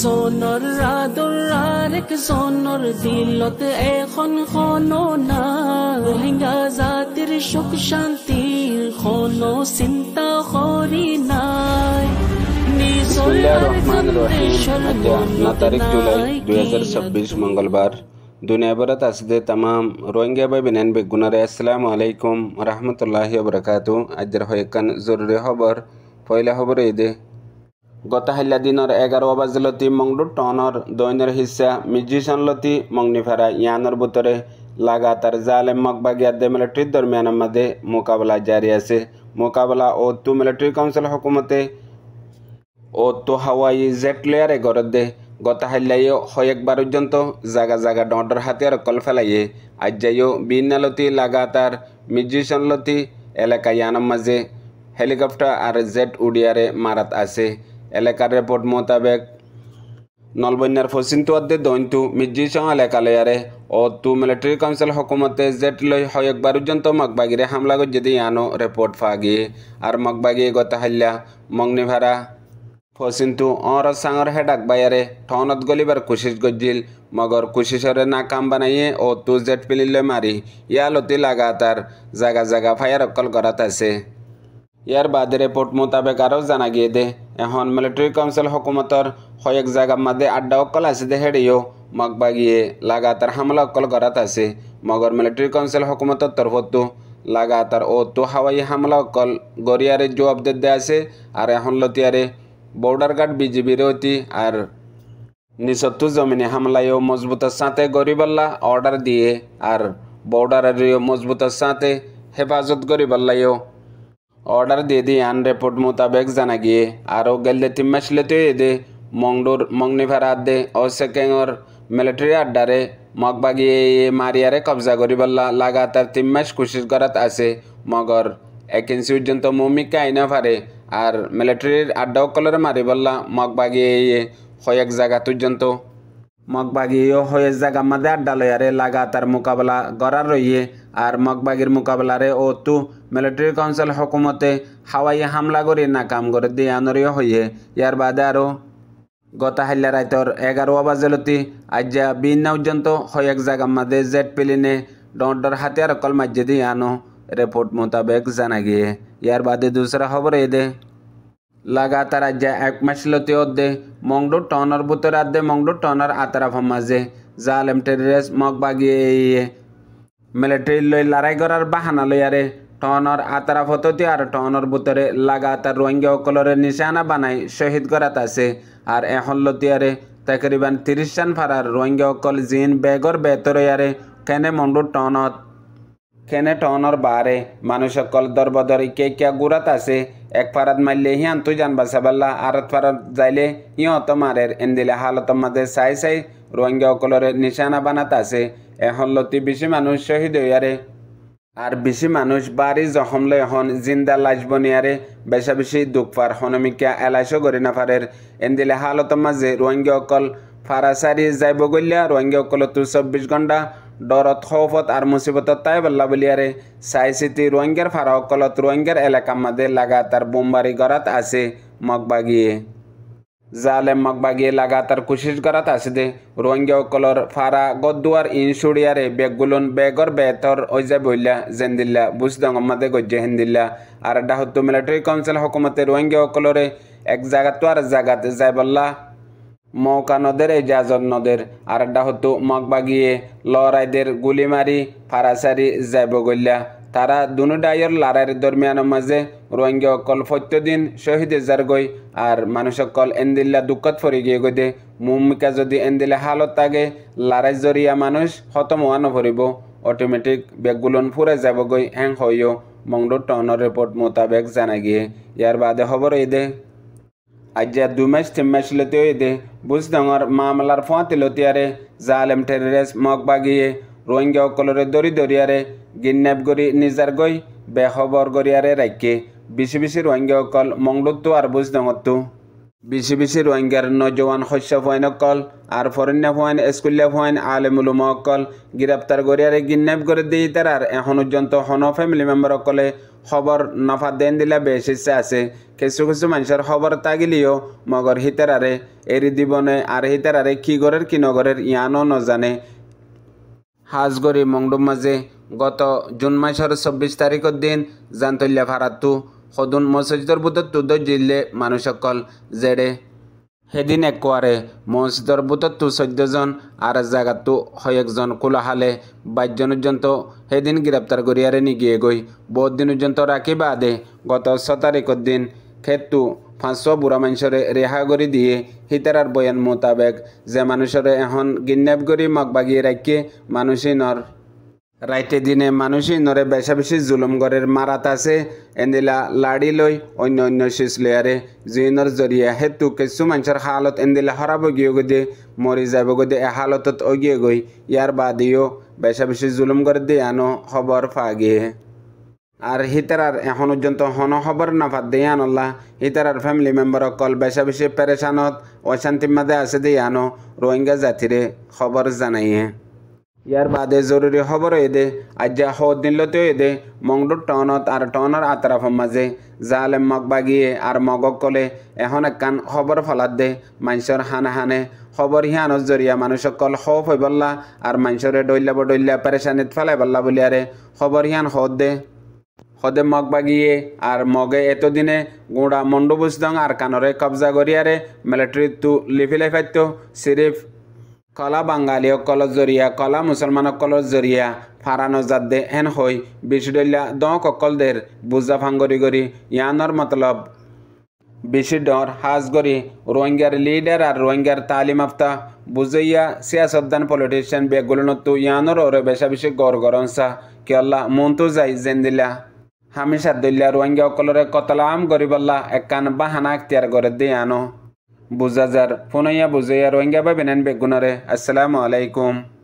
সোনর রাদুর আর এক সোনর দিলত এখন খনো না রোহিঙ্গা জাতির সুখ শান্তির খনো চিন্তা করি নাই बसमीम तारीख जुलाई 2026 मंगलवार दुनिया भरत असदे तमाम रोहिंग्या भाई बिनैन बेगुनर असलकम वरहमल वरक अजर हयकान जरूरी खबर पहला खबर दे গত হাইলা দিনৰ এঘাৰ বাজিলতি মংডু টনৰ দৈনৰ হিচা মিউজিচিয়ান লতি মংনিফেৰা ইয়ানৰ বুটৰে লাগাতার জালেম মকবাগিয়া দে মিলিটারির দরমিয়ান মাদে মোকাবেলা জারি আছে মোকাবেলা ও তু মিলিটারি কাউন্সিল হকুমতে ও তো হাওয়াই জেট লেয়ারে গরত দে গতা হাইলাইও হয় একবার পর্যন্ত জাগা জাগা ডর হাতিয়ার কল ফেলাইয়ে আজ যাইও বিনালতি লাগাতার লতি এলাকায় আনম মাঝে হেলিকপ্টার আর জেট উড়িয়ারে মারাত আছে এলাকার রিপোর্ট মোতাবেক নলবন্যার ফসিন্তু অধ্যে দৈন্তু মিজিসং এলাকালয়ারে ও তু মিলিটারি কাউন্সিল হকুমতে জেট লই হয় একবার পর্যন্ত মগবাগিরে হামলা গজ্জে আনো রিপোর্ট ফাগিয়ে আর মগবাগিয়ে গতাহাল্লা হাল্লা ফচিন্তু অঁর সাঙর হেডাক বাইয়ারে ঠনত গলিবার কোশিশ গজ্জিল মগর কোশিশরে নাকাম বানাইয়ে ও তু জেট পিলিলে মারি ইয়ালতি লাগাতার জাগা জাগা ফায়ার অকল করাত আছে ইয়ার বাদে রিপোর্ট মোতাবেক আরও জানা গিয়ে দে এখন মিলিটারি কাউন্সিল হকুমতর হয়েক জাগা মাদে আড্ডা অকল আছে দে হেডিও মগবাগিয়ে লাগাতার হামলা অকল করাত আছে মগর মিলিটারি কাউন্সিল হকুমতর তরফতো লাগাতার ও তো হাওয়াই হামলা অকল গরিয়ারে জবাব দে আছে আর এখন লতিয়ারে বর্ডারঘাট বিজিবির অতি আর নিচত্তু জমিনে হামলায়ও মজবুতের সাথে গরিবাল্লা অর্ডার দিয়ে আর বর্ডারেরও মজবুতের সাথে হেফাজত গরিবাল্লায়ও অর্ডার দিয়ে দিয়ে আন রেপোর্ট মোতাবেক জানা গিয়ে আরও গেলে তিন মাস লেতে দে মংডুর মংনিভারা আড্ডে ও সেকেঙর মিলিটারি আড্ডারে মগবাগিয়ে মারিয়ারে কবজা গরিবাল্লা লাগাতার তিন মাস কোশিশ করাত আছে মগর একেন্সি পর্যন্ত মমিকা আইনা ফারে আর মিলিটারির আড্ডাও কলরে মারি বললা মগ হয় এক জায়গা তুজন্ত মগ বাগিয়েও হয়ে জায়গা মাদে আড্ডা লয়ারে লাগাতার মোকাবেলা গড়ার রইয়ে আর মগবাগির মোকাবেলারে ও তু মিলিটারি কাউন্সিল হকুমতে হাওয়াই হামলা করে নাকাম করে দিয়ে আনরিও হইয়ে ইয়ার বাদে আরও গতাহাল্লা রায়তর এগারো বাজেলতি আজ্জা বিন হয় এক জায়গা মাদে জেট পেলিনে ডর হাতিয়ার কল মাজ্যে দিয়ে আনো রিপোর্ট মোতাবেক জানা গিয়ে यार बाद दूसरा खबर দে दे लगातार এক एक मछलते दे मंगडो टनर बुतर आदे मंगडो टनर आतरा फमाजे জালেম টেরিস মগ বাগিয়ে মিলিটারি লই লড়াই করার বাহানা লই আরে টনর আতারা ফততি আর টনর বুতরে লাগাতার রোহিঙ্গা সকলের নিশানা বানাই শহীদ করাত আছে আর এহল্লতি আরে তকরিবান তিরিশ সান ফারার রোহিঙ্গা সকল জিন বেগর বেতরে আরে কেনে মন্ডু টনত খেনে মানুষ কল দর দরবদর কে কে গুরাত আছে এক ফারাত মাইলে হিয়ান তুই জানবা সাবাল্লা আর ফারাত যাইলে ইহত মারের এন্দিলে হালত মাঝে চাই চাই রোহিঙ্গা অকলরে নিশানা বানাত আছে লতি বেশি মানুষ শহীদ হইয়ারে আর বেশি মানুষ বাড়ি জখম লো এখন জিন্দা লাশ বনিয়ারে বেশা বেশি পার হনমিকা এলাইশো গড়ি নাফারের এন্দিলে হালত মাঝে রোহিঙ্গা অকল ফারাসারি যাইব গলিয়া রোহিঙ্গা অকল তো চব্বিশ ঘন্টা ডরত খৌফত আর মুসিবতত তাই বল্লা বলিয়ারে চাই চিতি রোহিঙ্গার ফারাসকলত রোহিঙ্গার এলাকা মাঝে লাগাতার বোমবারি গড়াত আছে মগবাগিয়ে জালে মগবাগিয়ে লাগাতার কোশিশ গড়াত আছে দে রোহিঙ্গাসকলর ফারা গদুয়ার ইনসুড়িয়ারে বেগুলুন বেগর বেতর ওইজা বইলা জেন্দিল্লা বুঝ মাদে গজ্জে হেন্দিল্লা আর ডাহত্তু মিলিটারি কাউন্সিল হকুমতে রোহিঙ্গাসকলরে এক জাগাত আর জাগাত যাই বল্লা মৌকা নদের জাজন নদের আর একটা হতো মগবাগিয়ে লড়াইদের গুলিমারি ফারাসারি জাইবগল্যা তারা দুনু ডাইয়ের লড়াইয়ের দরমিয়ানের মাঝে রোহিঙ্গা অকল ফত্যদিন শহীদ এজার গই আর মানুষ অকল এন্দিল্লা দুঃখত ফরি গিয়ে গই দে মুমিকা যদি এন্দিল্লা হালত তাগে লড়াই জরিয়া মানুষ হতম হওয়া নভরিব অটোমেটিক বেগগুলন ফুরে যাব গই হ্যাং হইও মংডো টনর রিপোর্ট মোতাবেক জানা গিয়ে ইয়ার বাদে খবর এই দে ajja dumach timach lotoyde busdangor mamlar fonte lotiyare zalem terrorist mogbagiye rohingya okolore dori doriyare ginnab gori nizar goi behobor goriyare rakke bisi bisi rohingya okol mongluttu ar busdangottu বেশি বেশি রোহিঙ্গার নজওয়ান শস্য ফুয়ানকল আর ফরেন্যা Fuan স্কুলিয়া Fuan আলেমুলুমকল গ্রেপ্তার করিয়ারে গিন্নাপ করে দিয়ে তারার এখন পর্যন্ত হন ফ্যামিলি মেম্বারসকলে খবর নফা দেন দিলা বেশ ইচ্ছা আছে কিছু কিছু মানুষের খবর তাগিলিও মগর হিতারারে এরি দিবনে আর হিতারারে কি গরের কি নগরের ইয়ানও নজানে হাজগরি মংডুম মাঝে গত জুন মাসের চব্বিশ তারিখের দিন জান্তল্যা ভারাতু সদন মছজিদৰ বুটত তুদৈ দিলে মানুহসকল জেৰে সেইদিন একোৱাৰে মছজিদৰ বুটত তো চৈধ্যজন আৰু হয় একজন কোলাহালে বাইজনজন তো সেইদিন গ্ৰেপ্তাৰ কৰিয়াৰে নিগিয়ে গৈ বহুত দিন পৰ্যন্ত ৰাখিবা বাদে গত ছ তাৰিখৰ দিন খেতটো পাঁচশ বুঢ়া মাংসৰে ৰেহা কৰি দিয়ে সীতাৰাৰ বয়ান মোতাবেক যে মানুহৰে এখন গিন্নেপ কৰি মগ বাগিয়ে ৰাখিয়ে মানুহ ৰাইটে দিনে মানুহ নৰে বেচা বেচি জুলুম গড়ৰ মাৰাত আছে এন্দিলা লাড়ি লৈ অন্য অন্য চিজ লৈয়াৰে জিনৰ জৰিয়া সেইটো কিছু মানুহৰ হালত এন্দিলা হৰাব গিয়ে গৈদে মৰি যাব গৈদে হালতত অগিয়ে গৈ ইয়াৰ বাদিও বেচা বেচি জুলুম গড় দি আনো খবৰ ফাগিয়ে আৰু হিতাৰাৰ এখন পৰ্যন্ত শুন খবৰ নাভাত দে আনলা হিতাৰাৰ ফেমিলি মেম্বাৰক অকল বেচা বেচি পেৰেচানত অশান্তিৰ মাজে আছে দে আনো ৰোহিংগা জাতিৰে খবৰ জানাইয়ে ইয়াৰ বাদে জৰুৰী খবর এদে আজ্যা সৌদ দিনলতেও এদে মংডুর টনত আৰু টনৰ আতৰাফৰ মাজে জালে মগ বাগিয়ে আৰু মগক ক'লে এখন একান খবৰ ফলাত দে মানুষের হানে হানে খবর হিয়ানৰ জরিয়া মানুহক কল সৌ ফৈবল্লা আৰু মাঞ্চৰে দৈল্যাব দৈল্যা পেৰেচানীত ফেলাই বল্লা বুলিয়াৰে খবৰ হিয়ান সৌদ দে সদে মগ বাগিয়ে আর মগে এতদিনে গোড়া মন্ডু বুঝদং আর কানরে কবজা গরিয়ারে মিলিটারি তু লিফিলে ফাইত সিরিফ কলা বাঙালীসকলৰ জরিয়া কলা মুছলমানসকলৰ ফারানো ফাৰানজাদে হেন হৈ বিচিদলীয়া দসকল দেৰ বুজা ফাংগৰি কৰি ইয়ানৰ মতলব বিচিদৰ হাজগৰি রোহিঙ্গার লিডাৰ আৰু রোহিঙ্গার তালিম আফতা বুজৈয়া চিয়াচদ্দান পলিটিচিয়ান বেগুলনতো ইয়ানৰ ওর বেচা বেশি গড় গৰঞ্চা কিয়লা মনটো যাই যেন দিলা হামিচাদুল্লা কতলা আম গরিবল্লা একান বাহানা এখতিয়াৰ গড়ে দিয়ে আনো بوزه زر پونه یا بوزه یا رو ببینن به گناره السلام علیکم